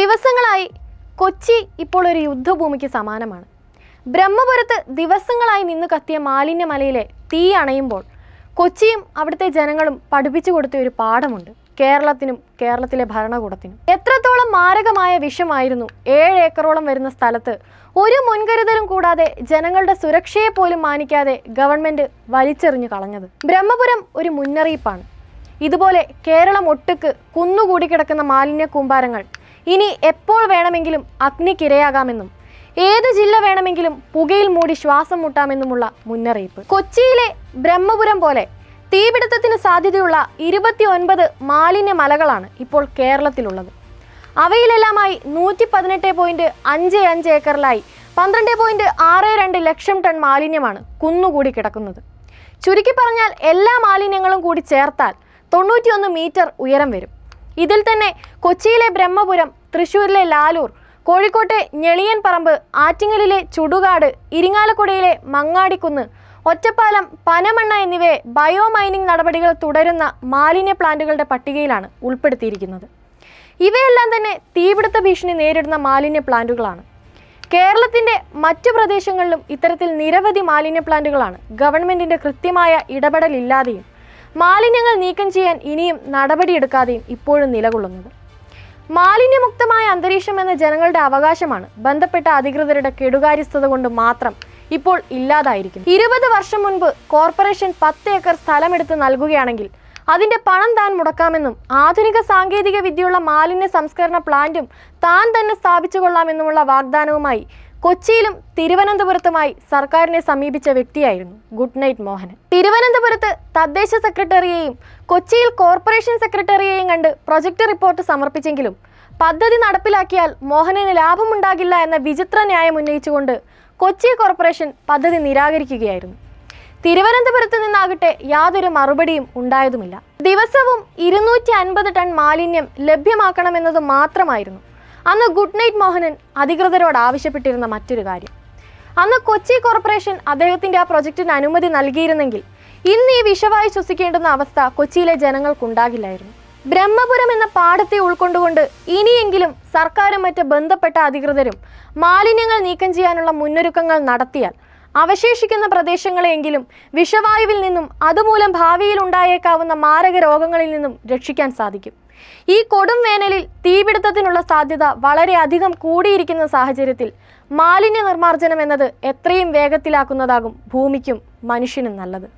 ദിവസങ്ങളായി കൊച്ചി ഇപ്പോൾ ഒരു യുദ്ധഭൂമിക്ക് സമാനമാണ് ബ്രഹ്മപുരത്ത് ദിവസങ്ങളായി നിന്ന് കത്തിയ മാലിന്യമലയിലെ തീ അണയുമ്പോൾ കൊച്ചിയും അവിടുത്തെ ജനങ്ങളും പഠിപ്പിച്ചു കൊടുത്ത ഒരു പാഠമുണ്ട് കേരളത്തിനും കേരളത്തിലെ ഭരണകൂടത്തിനും എത്രത്തോളം മാരകമായ വിഷമായിരുന്നു ഏഴ് ഏക്കറോളം വരുന്ന സ്ഥലത്ത് ഒരു മുൻകരുതലും കൂടാതെ ജനങ്ങളുടെ സുരക്ഷയെ പോലും മാനിക്കാതെ ഗവൺമെൻറ് വലിച്ചെറിഞ്ഞു കളഞ്ഞത് ബ്രഹ്മപുരം ഒരു മുന്നറിയിപ്പാണ് ഇതുപോലെ കേരളം ഒട്ടുക്ക് കുന്നുകൂടി കിടക്കുന്ന മാലിന്യ കൂമ്പാരങ്ങൾ ഇനി എപ്പോൾ വേണമെങ്കിലും അഗ്നിക്കിരയാകാമെന്നും ഏത് ജില്ല വേണമെങ്കിലും പുകയിൽ മൂടി ശ്വാസം മുട്ടാമെന്നുമുള്ള മുന്നറിയിപ്പ് കൊച്ചിയിലെ ബ്രഹ്മപുരം പോലെ തീപിടുത്തത്തിന് സാധ്യതയുള്ള ഇരുപത്തി ഒൻപത് മാലിന്യ മലകളാണ് ഇപ്പോൾ കേരളത്തിലുള്ളത് അവയിലെല്ലാമായി നൂറ്റി പതിനെട്ട് പോയിന്റ് അഞ്ച് അഞ്ച് ഏക്കറിലായി പന്ത്രണ്ട് പോയിന്റ് ആറ് രണ്ട് ലക്ഷം ടൺ മാലിന്യമാണ് കുന്നുകൂടി കിടക്കുന്നത് ചുരുക്കി പറഞ്ഞാൽ എല്ലാ മാലിന്യങ്ങളും കൂടി ചേർത്താൽ തൊണ്ണൂറ്റിയൊന്ന് മീറ്റർ ഉയരം വരും ഇതിൽ തന്നെ കൊച്ചിയിലെ ബ്രഹ്മപുരം തൃശൂരിലെ ലാലൂർ കോഴിക്കോട്ടെ ഞെളിയൻ പറമ്പ് ആറ്റിങ്ങലിലെ ചുടുകാട് ഇരിങ്ങാലക്കുടയിലെ മങ്ങാടിക്കുന്ന് ഒറ്റപ്പാലം പനമണ്ണ എന്നിവയെ ബയോ മൈനിങ് നടപടികൾ തുടരുന്ന മാലിന്യ പ്ലാന്റുകളുടെ പട്ടികയിലാണ് ഉൾപ്പെടുത്തിയിരിക്കുന്നത് ഇവയെല്ലാം തന്നെ തീപിടുത്ത ഭീഷണി നേരിടുന്ന മാലിന്യ പ്ലാന്റുകളാണ് കേരളത്തിൻ്റെ മറ്റു പ്രദേശങ്ങളിലും ഇത്തരത്തിൽ നിരവധി മാലിന്യ പ്ലാന്റുകളാണ് ഗവൺമെൻറ്റിൻ്റെ കൃത്യമായ ഇടപെടലില്ലാതെയും മാലിന്യങ്ങൾ നീക്കം ചെയ്യാൻ ഇനിയും നടപടിയെടുക്കാതെയും ഇപ്പോഴും നിലകൊള്ളുന്നത് മാലിന്യമുക്തമായ അന്തരീക്ഷം എന്ന ജനങ്ങളുടെ അവകാശമാണ് ബന്ധപ്പെട്ട അധികൃതരുടെ കെടുകാര്യസ്ഥത കൊണ്ട് മാത്രം ഇപ്പോൾ ഇല്ലാതായിരിക്കും ഇരുപത് വർഷം മുൻപ് കോർപ്പറേഷൻ പത്ത് ഏക്കർ സ്ഥലമെടുത്ത് നൽകുകയാണെങ്കിൽ അതിന്റെ പണം താൻ മുടക്കാമെന്നും ആധുനിക സാങ്കേതിക വിദ്യയുള്ള മാലിന്യ സംസ്കരണ പ്ലാന്റും താൻ തന്നെ സ്ഥാപിച്ചു കൊള്ളാമെന്നുമുള്ള വാഗ്ദാനവുമായി കൊച്ചിയിലും തിരുവനന്തപുരത്തുമായി സർക്കാരിനെ സമീപിച്ച വ്യക്തിയായിരുന്നു ഗുഡ് നൈറ്റ് മോഹനൻ തിരുവനന്തപുരത്ത് തദ്ദേശ സെക്രട്ടറിയെയും കൊച്ചിയിൽ കോർപ്പറേഷൻ സെക്രട്ടറിയെയും കണ്ട് പ്രൊജക്ട് റിപ്പോർട്ട് സമർപ്പിച്ചെങ്കിലും പദ്ധതി നടപ്പിലാക്കിയാൽ മോഹനന് ലാഭമുണ്ടാകില്ല എന്ന വിചിത്ര ന്യായം ഉന്നയിച്ചുകൊണ്ട് കൊച്ചി കോർപ്പറേഷൻ പദ്ധതി നിരാകരിക്കുകയായിരുന്നു തിരുവനന്തപുരത്ത് നിന്നാകട്ടെ യാതൊരു മറുപടിയും ഉണ്ടായതുമില്ല ദിവസവും ഇരുന്നൂറ്റി അൻപത് ടൺ മാലിന്യം ലഭ്യമാക്കണമെന്നത് മാത്രമായിരുന്നു അന്ന് ഗുഡ് നൈറ്റ് മോഹനൻ അധികൃതരോട് ആവശ്യപ്പെട്ടിരുന്ന മറ്റൊരു കാര്യം അന്ന് കൊച്ചി കോർപ്പറേഷൻ അദ്ദേഹത്തിൻ്റെ ആ പ്രൊജക്റ്റിന് അനുമതി നൽകിയിരുന്നെങ്കിൽ ഇന്ന് ഈ വിഷവായി ശ്വസിക്കേണ്ടുന്ന അവസ്ഥ കൊച്ചിയിലെ ജനങ്ങൾക്കുണ്ടാകില്ലായിരുന്നു ബ്രഹ്മപുരം എന്ന പാടത്തെ ഉൾക്കൊണ്ടുകൊണ്ട് ഇനിയെങ്കിലും സർക്കാരും മറ്റ് ബന്ധപ്പെട്ട അധികൃതരും മാലിന്യങ്ങൾ നീക്കം ചെയ്യാനുള്ള മുന്നൊരുക്കങ്ങൾ നടത്തിയാൽ അവശേഷിക്കുന്ന പ്രദേശങ്ങളെയെങ്കിലും വിഷവായുവിൽ നിന്നും അതുമൂലം ഭാവിയിൽ ഉണ്ടായേക്കാവുന്ന മാരക രോഗങ്ങളിൽ നിന്നും രക്ഷിക്കാൻ സാധിക്കും ഈ കൊടും വേനലിൽ തീപിടുത്തത്തിനുള്ള സാധ്യത വളരെയധികം കൂടിയിരിക്കുന്ന സാഹചര്യത്തിൽ മാലിന്യ നിർമ്മാർജ്ജനം എന്നത് എത്രയും വേഗത്തിലാക്കുന്നതാകും ഭൂമിക്കും മനുഷ്യനും നല്ലത്